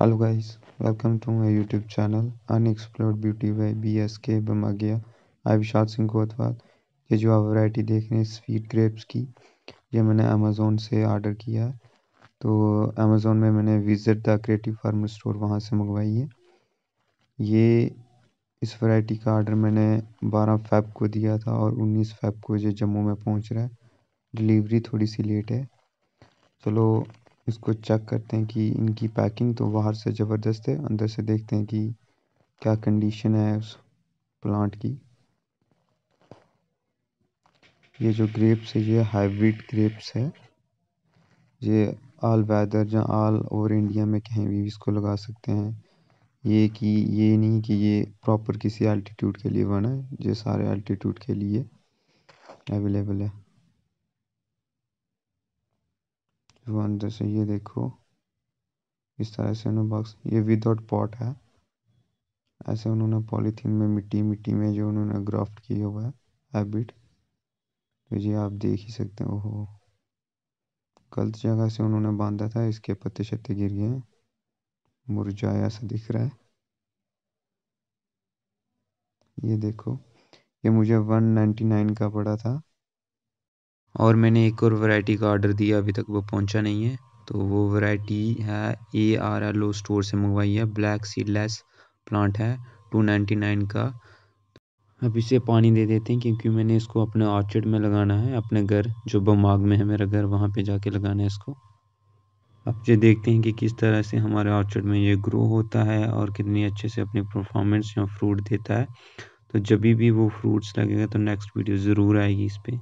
hello welcome to my YouTube channel unexplored beauty by B S K बमागिया आई विशाल सिंह कोतवाल ये जो आप वैरायटी देख रहे हैं स्वीट ग्रेप्स की ये मैंने अमेज़ोन से ऑर्डर किया है तो अमेज़ोन में मैंने visit the creative farm store वहाँ से मंगवाई है ये इस वैरायटी का ऑर्डर मैंने 12 फेब को दिया था और 19 फेब को ये जम्मू में पहुँच रहा है डिलीवरी थोड़ी सी लेट है चलो इसको चेक करते हैं कि इनकी पैकिंग तो बाहर से ज़बरदस्त है अंदर से देखते हैं कि क्या कंडीशन है उस प्लांट की ये जो ग्रेप्स है ये हाइब्रिड ग्रेप्स है ये ऑल वेदर या आल ओवर इंडिया में कहीं भी इसको लगा सकते हैं ये कि ये नहीं कि ये प्रॉपर किसी एल्टीट्यूड के लिए बना है ये सारे एल्टीट्यूड के लिए अवेलेबल है जो अंदर से ये देखो इस तरह से उन्होंने बॉक्स ये विदाउट पॉट है ऐसे उन्होंने पॉलीथीन में मिट्टी मिट्टी में जो उन्होंने ग्राफ्ट किया हुआ है हैबिट तो ये आप देख ही सकते हैं वो गलत जगह से उन्होंने बांधा था इसके पत्ते शत्ते गिर गए मुरझाया सा दिख रहा है ये देखो ये मुझे 199 का पड़ा था और मैंने एक और वैरायटी का ऑर्डर दिया अभी तक वो पहुंचा नहीं है तो वो वैरायटी है A R L O store से मंगवाई है ब्लैक सीडलेस प्लांट है टू नाइन्टी नाइन का अब इसे पानी दे देते हैं क्योंकि मैंने इसको अपने ऑर्चर्ड में लगाना है अपने घर जो बमाग में है मेरा घर वहाँ पर जाके लगाना है इसको अब ये देखते हैं कि किस तरह से हमारे ऑर्चर्ड में ये ग्रो होता है और कितनी अच्छे से अपनी परफॉर्मेंस या फ्रूट देता है तो जब भी वो फ्रूट्स लगेगा तो नेक्स्ट वीडियो ज़रूर आएगी इस पर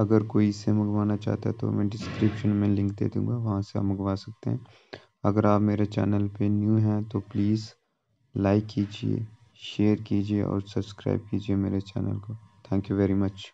अगर कोई इसे मंगवाना चाहता है तो मैं डिस्क्रिप्शन में लिंक दे दूँगा वहाँ से आप मंगवा सकते हैं अगर आप मेरे चैनल पे न्यू हैं तो प्लीज़ लाइक कीजिए शेयर कीजिए और सब्सक्राइब कीजिए मेरे चैनल को थैंक यू वेरी मच